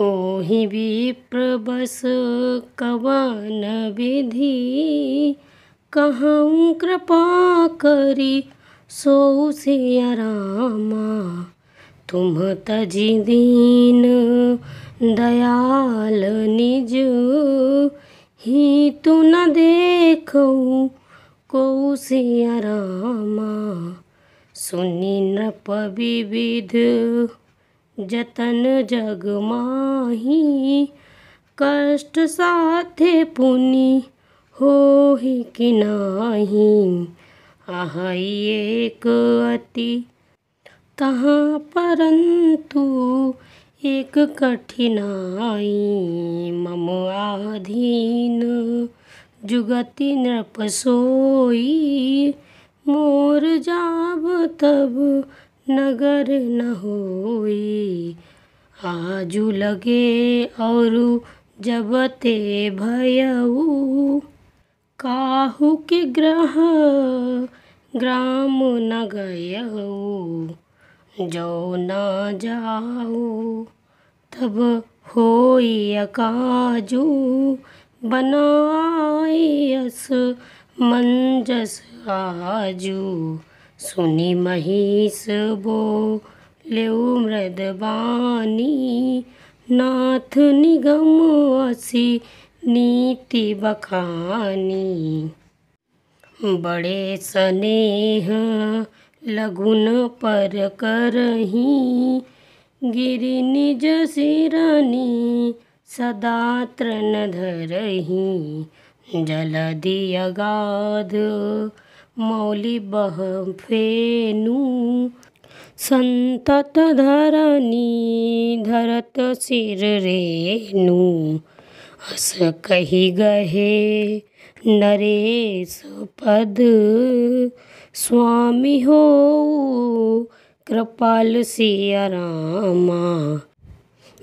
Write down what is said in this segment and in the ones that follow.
होहि विप्रबस कवन विधि कहूँ कृपा करी सो सिया रामा तुम तजी दीन दयाल निज ही तू न देख को सिया रामा सुनी नृप विविध जतन जग माही कष्ट साथे पुनि हो ही कि नही आहाई एक अति तहाँ परंतु एक कठिनाई मम आधीन जुगति नृप सोई मोर जाब तब नगर न होई आजू लगे और जबते भयऊ काहू के ग्रह ग्राम न गयऊ जो न जाऊ तब हो काजू बनायस मंजस आजू सुनि महिष बो लेउ मृदबानि नाथ निगम असी नीति बखानी बडे स्नेह गिरी निज सिरनी सदा तृण धरी जलदी अगाध मौली बह फेनु संतत धरनी धरत सिर रेनु हस कही गहे नरेश पद स्वामी हो कृपाल सिया रामा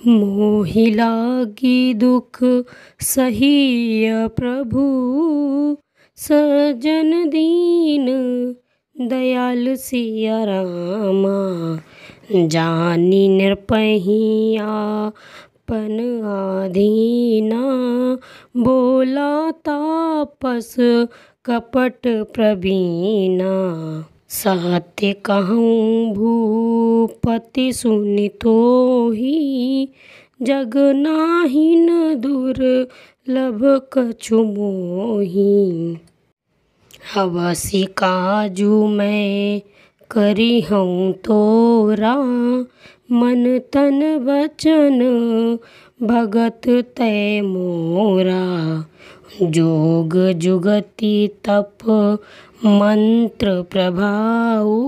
मोहि दुख सही प्रभु सजन दीन दयाल सिया रामा जानी निरपहिया पन आधीना बोला तापस कपट प्रवीणा सत्य कहूँ भूपति सुन तो ही जग दूर लभ कछु मोही हवसी काजू मैं करी हूँ तोरा मन तन बचन भगत तय मोरा जोग जुगति तप मंत्र प्रभाऊ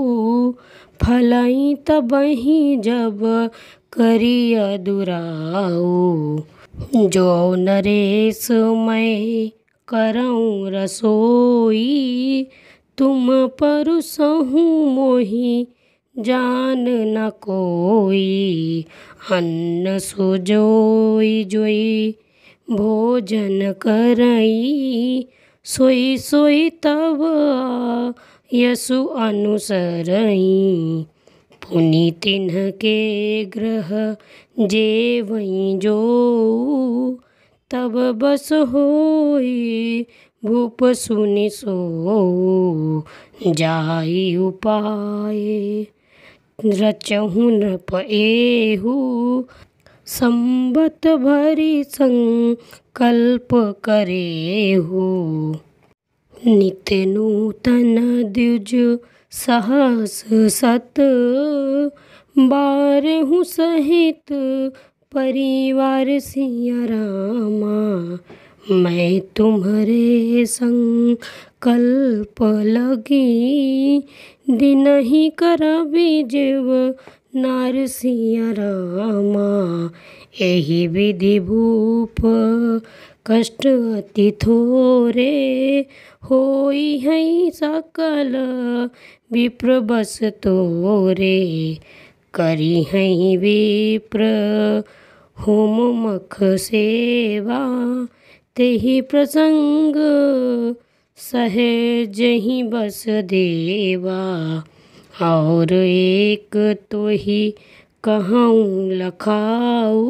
फलई तबही जब करिय दुराऊ जो नरेश मैं करऊँ रसोई तुम परसहूँ मोही जान न कोई अन्न सुजोई जोई भोजन करई सोई सोई तब यसु अनुसरई पुनि के ग्रह वहीं जो तब बस होई भूप सुनि सो जाई उपाय रचहुन नृप संबत भरी संकल्प करेहु नित नूतन द्विज साहस सत हूँ सहित परिवार सिया रामा मैं तुम्हारे संग कल्प लगी दिन ही कर जेव नार सिया रामा यही विधि भूप कष्ट अति थोरे हो सकल विप्र बस तोरे करी हई विप्र होम मख सेवा तेहि प्रसंग सहज ही बस देवा और एक तो ही कहूँ लखाऊ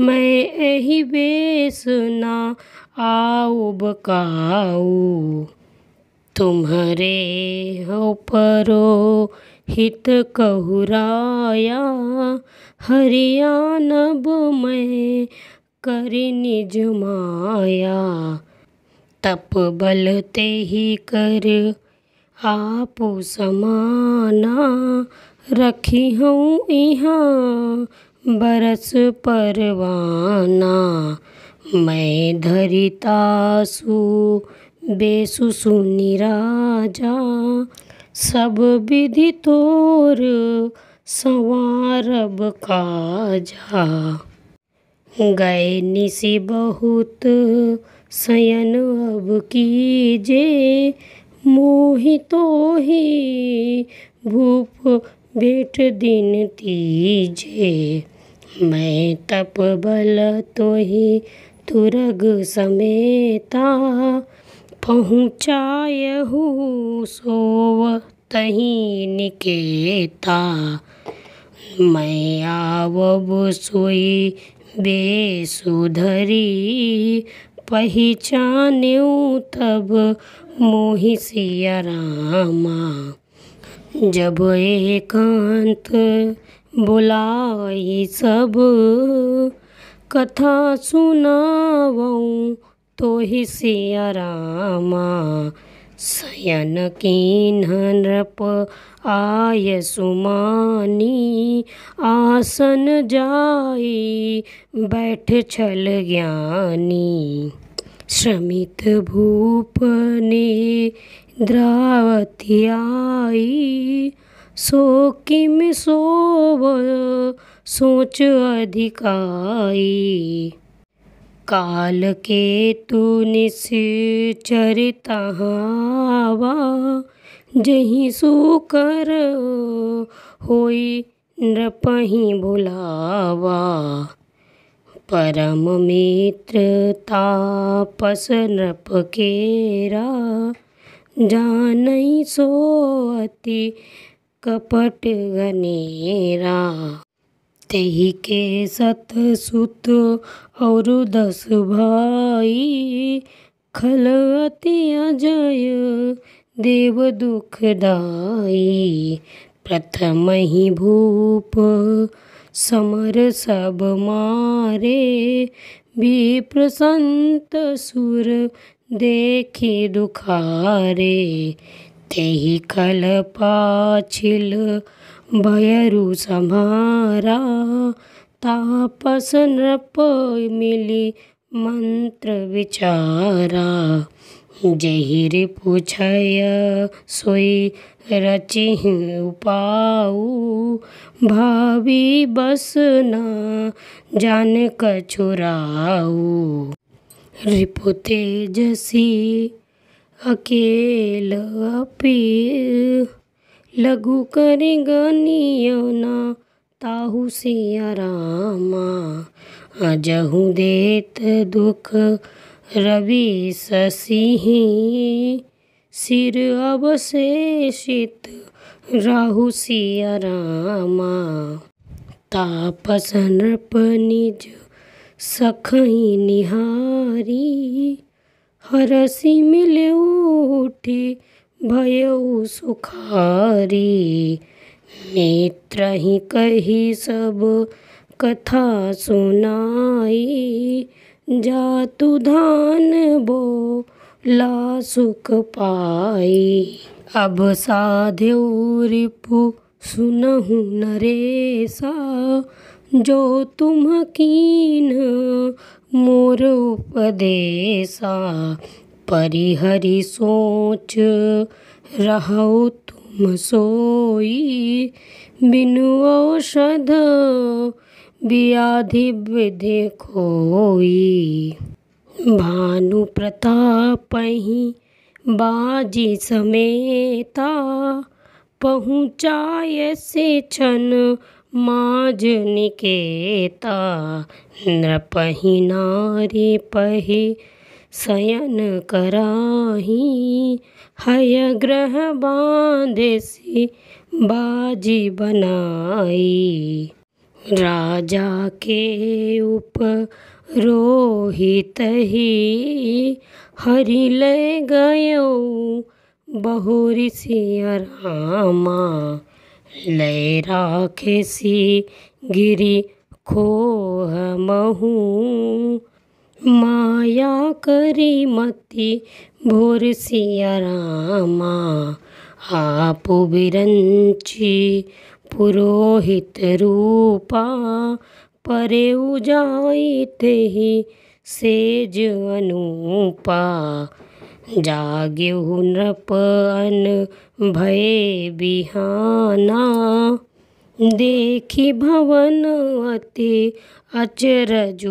मैं एहि बे सुना आऊ बकाऊ तुम्हारे हो परो हित कहुराया हरियाणब मैं कर निज माया तप बल ते ही कर आप समाना रखी हूँ यहाँ बरस परवाना मैं धरितासु बेसु राजा सब विधि तोर संवार काजा गए निशि बहुत शयन अब कीजे मोहित तो ही भूप बेट दिन तीजे मैं तप बल ही तुरग समेता पहुँचाय सोव तही निकेता मैं आवब सोई बेसुधरी पहचान्यू तब मोहिशिया रामा जब एकांत बुलाई सब कथा सुनावऊँ तो ही सिया रामा शयन की रप आय सुमानी आसन जाई बैठ छल ज्ञानी श्रमित भूप ने द्रावतियाई आई सोकी में सोव सोच अधिकाई काल के तू निश्चरिता हवा जही सुकर होई नृपही भुलावा परम मित्र तापस नृप केरा जान सो कपट घनेरा तेही के सत सुत और दस भाई खल अति अजय देव दुखदाई प्रथम ही भूप समर सब मारे भी प्रसंत सुर देखी दुखारे तेहि कल पाछिल भयरु समारा तापस नृप मिली मंत्र विचारा जहिर पूछ सोई रचिह उपाऊ भावी बस ना जान कछुराऊ रिपो तेजसी अकेल अपी लघु कर गनियना ताहू सिया रामा अजहू देत दुख रवि ससिही सिर अवशेषित राहु सिया रामा तापस नृप निज सखई निहारी हरसी मिल उठी भयऊ सुखारी मित्र ही कही सब कथा सुनाई जा तू धान बो ला सुख पाई अब साधे रिपु सुनहु नरेसा जो तुम कीन मोर उपदेशा परिहरि सोच रहो तुम सोई बिनु औषध व्याधि विधि खोई भानु प्रताप ही बाजी समेता पहुँचाय से छन माजनिकेता केता नारी पहि शयन कराही हय ग्रह बांधसी बाजी बनाई राजा के उप रोहित ही हरि ले गयो बहुरी सिया रामा लय गिरी खो खोहमहू माया करी मती भोर सिया रामा आप बिरंची पुरोहित रूपा परे उजाई ते ही सेज अनूपा जाग्यो नृपअन भये बिहाना देखी भवन अति अचरज